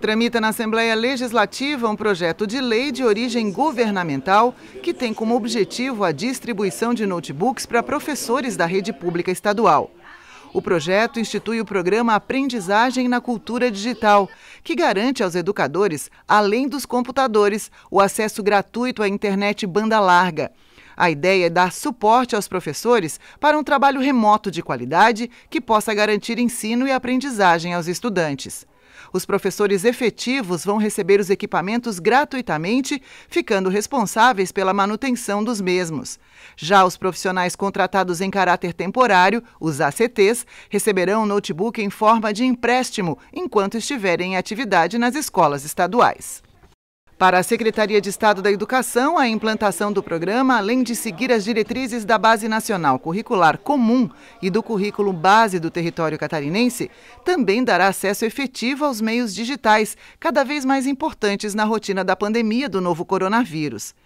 Tramita na Assembleia Legislativa um projeto de lei de origem governamental que tem como objetivo a distribuição de notebooks para professores da rede pública estadual. O projeto institui o programa Aprendizagem na Cultura Digital, que garante aos educadores, além dos computadores, o acesso gratuito à internet banda larga. A ideia é dar suporte aos professores para um trabalho remoto de qualidade que possa garantir ensino e aprendizagem aos estudantes. Os professores efetivos vão receber os equipamentos gratuitamente, ficando responsáveis pela manutenção dos mesmos. Já os profissionais contratados em caráter temporário, os ACTs, receberão o notebook em forma de empréstimo enquanto estiverem em atividade nas escolas estaduais. Para a Secretaria de Estado da Educação, a implantação do programa, além de seguir as diretrizes da Base Nacional Curricular Comum e do Currículo Base do Território Catarinense, também dará acesso efetivo aos meios digitais, cada vez mais importantes na rotina da pandemia do novo coronavírus.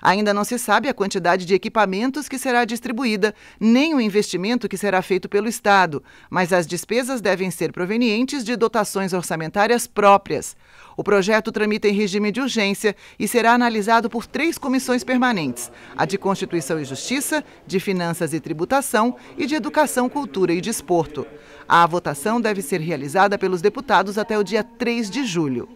Ainda não se sabe a quantidade de equipamentos que será distribuída, nem o investimento que será feito pelo Estado, mas as despesas devem ser provenientes de dotações orçamentárias próprias. O projeto tramita em regime de urgência e será analisado por três comissões permanentes: a de Constituição e Justiça, de Finanças e Tributação e de Educação, Cultura e Desporto. A votação deve ser realizada pelos deputados até o dia 3 de julho.